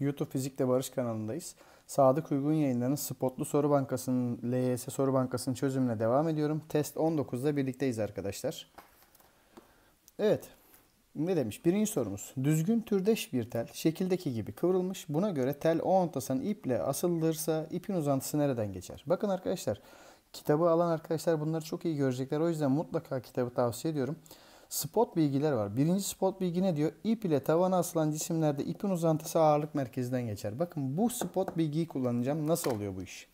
YouTube Fizikle Barış kanalındayız. Sadık Uygun yayınlarının Spotlu Soru Bankası'nın LYS Soru Bankası'nın çözümüne devam ediyorum. Test 19'da birlikteyiz arkadaşlar. Evet. Ne demiş? Birinci sorumuz. Düzgün türdeş bir tel şekildeki gibi kıvrılmış. Buna göre tel o ontasının iple asılırsa ipin uzantısı nereden geçer? Bakın arkadaşlar kitabı alan arkadaşlar bunları çok iyi görecekler. O yüzden mutlaka kitabı tavsiye ediyorum. Spot bilgiler var. Birinci spot bilgi ne diyor? İp ile tavana asılan cisimlerde ipin uzantısı ağırlık merkezinden geçer. Bakın bu spot bilgiyi kullanacağım. Nasıl oluyor bu iş?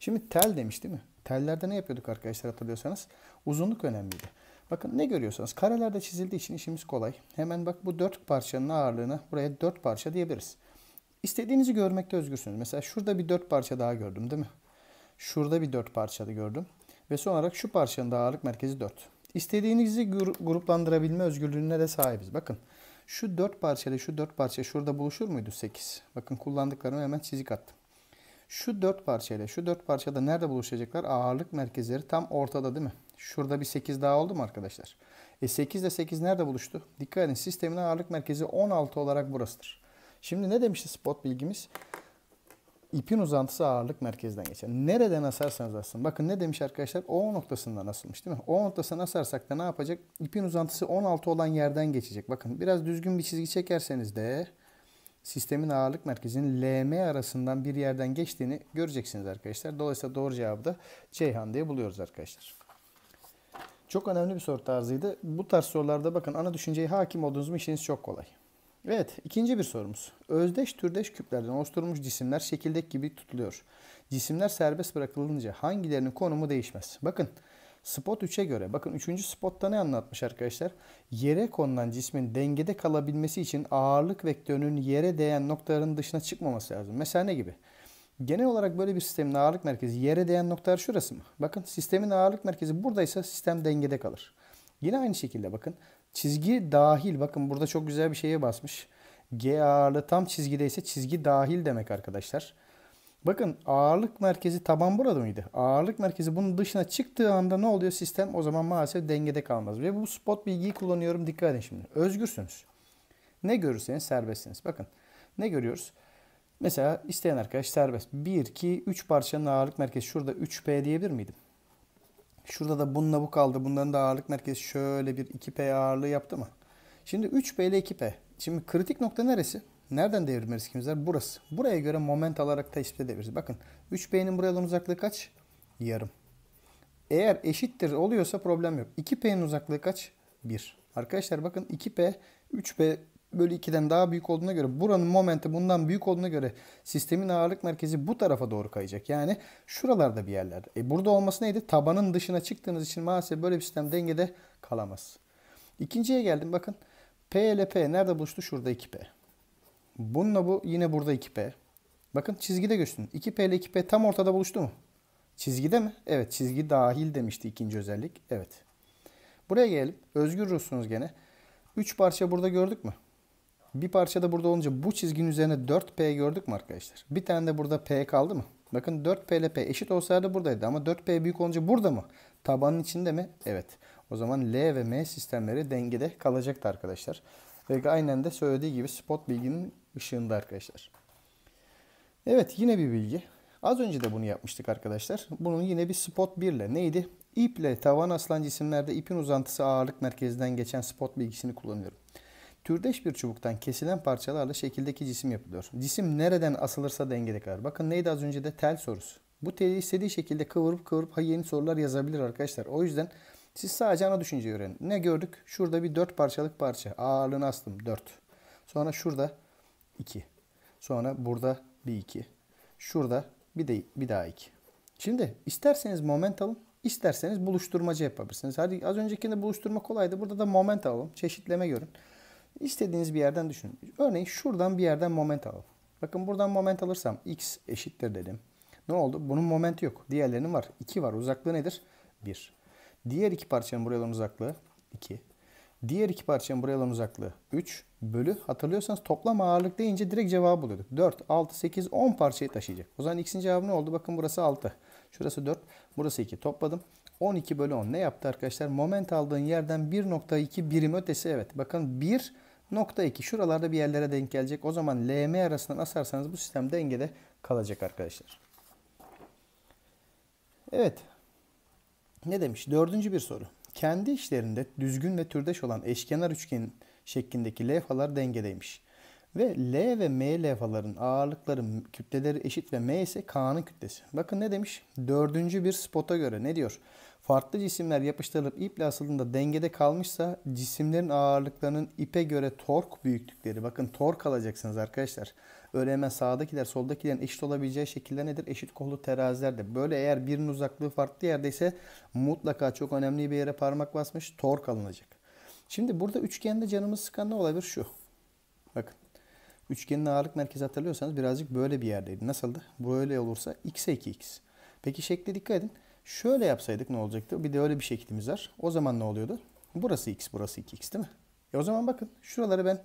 Şimdi tel demiş değil mi? Tellerde ne yapıyorduk arkadaşlar hatırlıyorsanız? Uzunluk önemliydi. Bakın ne görüyorsanız karelerde çizildiği için işimiz kolay. Hemen bak bu dört parçanın ağırlığını buraya dört parça diyebiliriz. İstediğinizi görmekte özgürsünüz. Mesela şurada bir dört parça daha gördüm değil mi? Şurada bir dört parça da gördüm. Ve son olarak şu parçanın da ağırlık merkezi 4. İstediğinizi gruplandırabilme özgürlüğüne de sahibiz. Bakın şu dört parçayla şu dört parça şurada buluşur muydu? 8. Bakın kullandıklarımı hemen çizik attım. Şu dört parçayla şu dört parçada nerede buluşacaklar? Ağırlık merkezleri tam ortada değil mi? Şurada bir 8 daha oldu mu arkadaşlar? E 8 ile 8 nerede buluştu? Dikkat edin sistemin ağırlık merkezi 16 olarak burasıdır. Şimdi ne demişti spot bilgimiz? İpin uzantısı ağırlık merkezden geçer. Nereden asarsanız asın. Bakın ne demiş arkadaşlar? O noktasından asılmış değil mi? O noktasına asarsak da ne yapacak? İpin uzantısı 16 olan yerden geçecek. Bakın biraz düzgün bir çizgi çekerseniz de sistemin ağırlık merkezinin LM arasından bir yerden geçtiğini göreceksiniz arkadaşlar. Dolayısıyla doğru cevabı da Ceyhan diye buluyoruz arkadaşlar. Çok önemli bir soru tarzıydı. Bu tarz sorularda bakın ana düşünceye hakim olduğunuz mu işiniz çok kolay. Evet, ikinci bir sorumuz. Özdeş türdeş küplerden oluşturulmuş cisimler şekildeki gibi tutuluyor. Cisimler serbest bırakılınca hangilerinin konumu değişmez? Bakın, spot 3'e göre, bakın 3. spotta ne anlatmış arkadaşlar? Yere konulan cismin dengede kalabilmesi için ağırlık vektörünün yere değen noktaların dışına çıkmaması lazım. Mesela ne gibi? Genel olarak böyle bir sistemin ağırlık merkezi yere değen noktalar şurası mı? Bakın sistemin ağırlık merkezi buradaysa sistem dengede kalır. Yine aynı şekilde bakın Çizgi dahil. Bakın burada çok güzel bir şeye basmış. G ağırlığı tam çizgideyse çizgi dahil demek arkadaşlar. Bakın ağırlık merkezi taban burada mıydı? Ağırlık merkezi bunun dışına çıktığı anda ne oluyor sistem? O zaman maalesef dengede kalmaz. Ve bu spot bilgiyi kullanıyorum. Dikkat edin şimdi. Özgürsünüz. Ne görürseniz serbestsiniz. Bakın ne görüyoruz? Mesela isteyen arkadaş serbest. 1, 2, 3 parçanın ağırlık merkezi şurada 3P diyebilir miydim? Şurada da bununla bu kaldı. Bunların da ağırlık merkezi şöyle bir 2P ağırlığı yaptı mı? Şimdi 3P ile 2P. Şimdi kritik nokta neresi? Nereden devirme riskimiz var? Burası. Buraya göre moment alarak tespit edebiliriz. Bakın 3P'nin buradan uzaklığı kaç? Yarım. Eğer eşittir oluyorsa problem yok. 2P'nin uzaklığı kaç? 1. Arkadaşlar bakın 2P, 3P bölü 2'den daha büyük olduğuna göre buranın momenti bundan büyük olduğuna göre sistemin ağırlık merkezi bu tarafa doğru kayacak. Yani şuralarda bir yerler. E burada olması neydi? Tabanın dışına çıktığınız için maalesef böyle bir sistem dengede kalamaz. İkinciye geldim bakın. P ile P nerede buluştu? Şurada 2P. Bununla bu yine burada 2P. Bakın çizgide göçtün. 2P ile 2P tam ortada buluştu mu? Çizgide mi? Evet çizgi dahil demişti ikinci özellik. Evet. Buraya gelelim. Özgür ruhsunuz gene. 3 parça burada gördük mü? Bir parça da burada olunca bu çizginin üzerine 4P gördük mü arkadaşlar? Bir tane de burada P kaldı mı? Bakın 4P ile P eşit olsaydı buradaydı ama 4P büyük olunca burada mı? Tabanın içinde mi? Evet. O zaman L ve M sistemleri dengede kalacaktı arkadaşlar. Ve aynen de söylediği gibi spot bilginin ışığında arkadaşlar. Evet yine bir bilgi. Az önce de bunu yapmıştık arkadaşlar. Bunun yine bir spot 1 ile neydi? İple tavan aslan cisimlerde ipin uzantısı ağırlık merkezinden geçen spot bilgisini kullanıyorum. Türdeş bir çubuktan kesilen parçalarla şekildeki cisim yapılıyor. Cisim nereden asılırsa dengede kalır. Bakın neydi az önce de tel sorusu. Bu teli istediği şekilde kıvırıp kıvırıp yeni sorular yazabilir arkadaşlar. O yüzden siz sadece ana düşünceyi öğrenin. Ne gördük? Şurada bir 4 parçalık parça. Ağırlığını astım 4. Sonra şurada 2. Sonra burada bir 2. Şurada bir de bir daha 2. Şimdi isterseniz moment alın, İsterseniz buluşturmacı yapabilirsiniz. Hadi az öncekinde buluşturma kolaydı. Burada da moment alalım. Çeşitleme görün. İstediğiniz bir yerden düşünün. Örneğin şuradan bir yerden moment alalım. Bakın buradan moment alırsam x eşittir dedim. Ne oldu? Bunun momenti yok. Diğerlerinin var. 2 var. Uzaklığı nedir? 1. Diğer iki parçanın buraya olan uzaklığı 2. Diğer iki parçanın buraya olan uzaklığı 3 bölü. Hatırlıyorsanız toplam ağırlık deyince direkt cevabı buluyorduk. 4, 6, 8, 10 parçayı taşıyacak. O zaman x'in cevabı ne oldu? Bakın burası 6. Şurası 4. Burası 2. Topladım. 12 bölü 10 ne yaptı arkadaşlar? Moment aldığın yerden 1.2 birim ötesi evet. Bakın 1.2 şuralarda bir yerlere denk gelecek. O zaman LM arasından asarsanız bu sistem dengede kalacak arkadaşlar. Evet. Ne demiş? Dördüncü bir soru. Kendi işlerinde düzgün ve türdeş olan eşkenar üçgen şeklindeki levhalar dengedeymiş. Ve L ve M levhaların ağırlıkları, kütleleri eşit ve M ise K'nın kütlesi. Bakın ne demiş? Dördüncü bir spota göre ne diyor? Farklı cisimler yapıştırılıp iple asıldığında dengede kalmışsa cisimlerin ağırlıklarının ipe göre tork büyüklükleri. Bakın tork alacaksınız arkadaşlar. Öyle hemen sağdakiler soldakilerin eşit olabileceği şekilde nedir? Eşit kollu terazilerde. Böyle eğer birinin uzaklığı farklı yerdeyse mutlaka çok önemli bir yere parmak basmış tork alınacak. Şimdi burada üçgende canımız sıkan ne olabilir? Şu. Bakın Üçgenin ağırlık merkezi hatırlıyorsanız birazcık böyle bir yerdeydi. Nasıldı? Böyle olursa x'e 2x. Peki şekle dikkat edin. Şöyle yapsaydık ne olacaktı? Bir de öyle bir şeklimiz var. O zaman ne oluyordu? Burası x, burası 2x değil mi? E o zaman bakın şuraları ben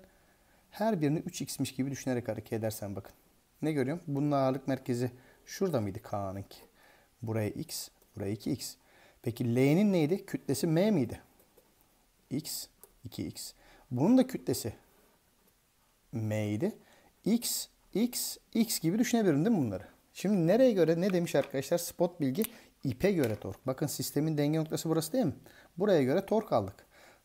her birini 3x'miş gibi düşünerek hareket edersen bakın. Ne görüyorum? Bunun ağırlık merkezi şurada mıydı K'nınki? Buraya x, buraya 2x. Peki L'nin neydi? Kütlesi m miydi? x, 2x. Bunun da kütlesi m idi. X, X, X gibi düşünebilirim değil mi bunları? Şimdi nereye göre ne demiş arkadaşlar? Spot bilgi ipe göre tork. Bakın sistemin denge noktası burası değil mi? Buraya göre tork aldık.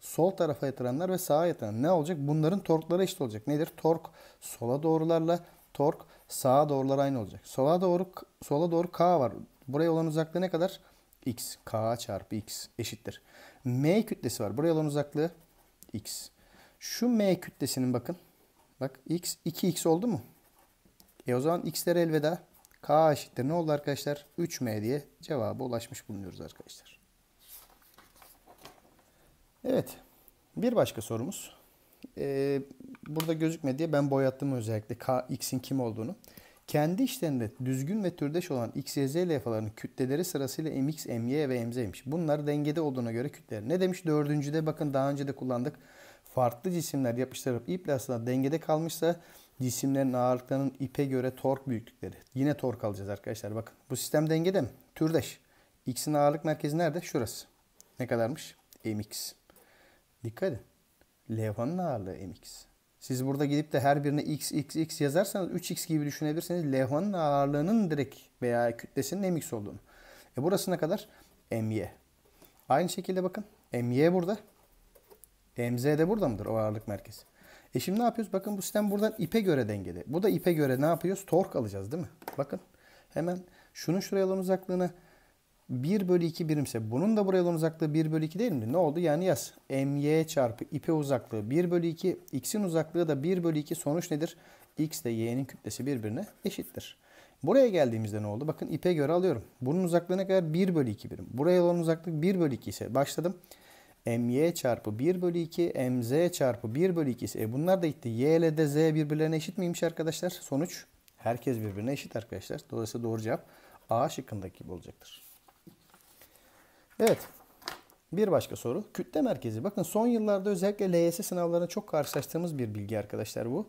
Sol tarafa yatıranlar ve sağa yatıran ne olacak? Bunların torkları eşit olacak. Nedir? Tork sola doğrularla tork sağa doğrular aynı olacak. Sola doğru sola doğru k var. Buraya olan uzaklığı ne kadar? x k çarpı x eşittir. M kütlesi var. Buraya olan uzaklığı x. Şu m kütlesinin bakın Bak x 2x oldu mu? E o zaman x'ler elveda. K eşittir ne oldu arkadaşlar? 3m diye cevaba ulaşmış bulunuyoruz arkadaşlar. Evet. Bir başka sorumuz. Ee, burada gözükme diye ben boyattım özellikle K, x'in kim olduğunu. Kendi işlerinde düzgün ve türdeş olan x, y, z levhalarının kütleleri sırasıyla mx, my ve mz'ymiş. Bunlar dengede olduğuna göre kütleler. Ne demiş? Dördüncüde bakın daha önce de kullandık farklı cisimler yapıştırıp iple aslında dengede kalmışsa cisimlerin ağırlıklarının ipe göre tork büyüklükleri. Yine tork alacağız arkadaşlar. Bakın bu sistem dengede mi? Türdeş. X'in ağırlık merkezi nerede? Şurası. Ne kadarmış? Mx. Dikkat edin. Levhanın ağırlığı mx. Siz burada gidip de her birine x, x, x yazarsanız 3x gibi düşünebilirsiniz. Levhanın ağırlığının direkt veya kütlesinin mx olduğunu. E burası ne kadar? my. Aynı şekilde bakın. my burada. EMZ de burada mıdır o ağırlık merkezi? E şimdi ne yapıyoruz? Bakın bu sistem buradan ipe göre dengede. Bu da ipe göre ne yapıyoruz? Tork alacağız değil mi? Bakın hemen şunun şuraya olan uzaklığını 1 bölü 2 birimse bunun da buraya olan uzaklığı 1 bölü 2 değil mi? Ne oldu? Yani yaz. MY çarpı ipe uzaklığı 1 bölü 2. X'in uzaklığı da 1 bölü 2. Sonuç nedir? X ile Y'nin kütlesi birbirine eşittir. Buraya geldiğimizde ne oldu? Bakın ipe göre alıyorum. Bunun uzaklığına kadar? 1 bölü 2 birim. Buraya olan uzaklık 1 bölü 2 ise başladım my çarpı 1 bölü 2 mz çarpı 1 bölü 2 e bunlar da gitti. y ile de z birbirlerine eşit miymiş arkadaşlar? Sonuç herkes birbirine eşit arkadaşlar. Dolayısıyla doğru cevap A şıkkındaki gibi olacaktır. Evet. Bir başka soru. Kütle merkezi. Bakın son yıllarda özellikle LYS sınavlarına çok karşılaştığımız bir bilgi arkadaşlar bu.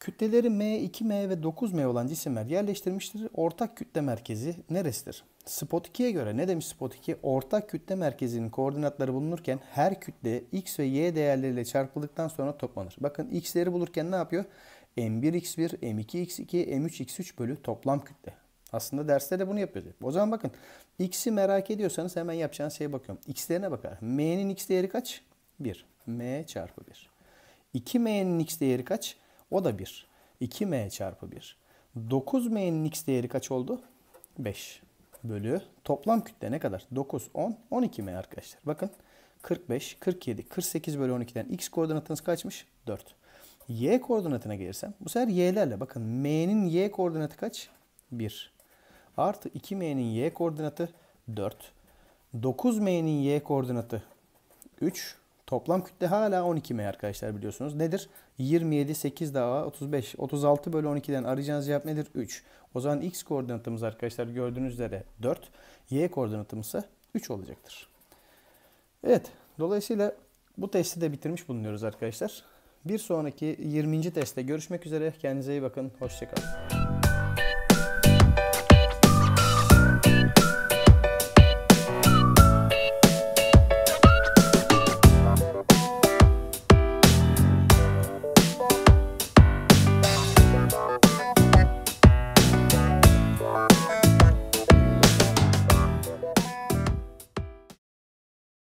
Kütleleri M, 2M ve 9M olan cisimler yerleştirmiştir. Ortak kütle merkezi neresidir? Spot 2'ye göre ne demiş Spot 2? Ortak kütle merkezinin koordinatları bulunurken her kütle x ve y değerleriyle çarpıldıktan sonra toplanır. Bakın x'leri bulurken ne yapıyor? m1x1, m2x2, m3x3 bölü toplam kütle. Aslında derste de bunu yapıyordu. O zaman bakın x'i merak ediyorsanız hemen yapacağınız şeye bakıyorum. x'lerine bakar. m'nin x değeri kaç? 1. m çarpı 1. 2m'nin x değeri kaç? O da 1. 2m çarpı 1. 9m'nin x değeri kaç oldu? 5 bölü toplam kütle ne kadar? 9, 10, 12 mi arkadaşlar? Bakın 45, 47, 48 bölü 12'den x koordinatınız kaçmış? 4. Y koordinatına gelirsem bu sefer y'lerle bakın m'nin y koordinatı kaç? 1. Artı 2m'nin y koordinatı 4. 9m'nin y koordinatı 3. Toplam kütle hala 12 M arkadaşlar biliyorsunuz. Nedir? 27, 8 daha 35, 36 bölü 12'den arayacağınız cevap nedir? 3. O zaman X koordinatımız arkadaşlar gördüğünüz üzere 4. Y koordinatımız ise 3 olacaktır. Evet. Dolayısıyla bu testi de bitirmiş bulunuyoruz arkadaşlar. Bir sonraki 20. testte görüşmek üzere. Kendinize iyi bakın. Hoşçakalın.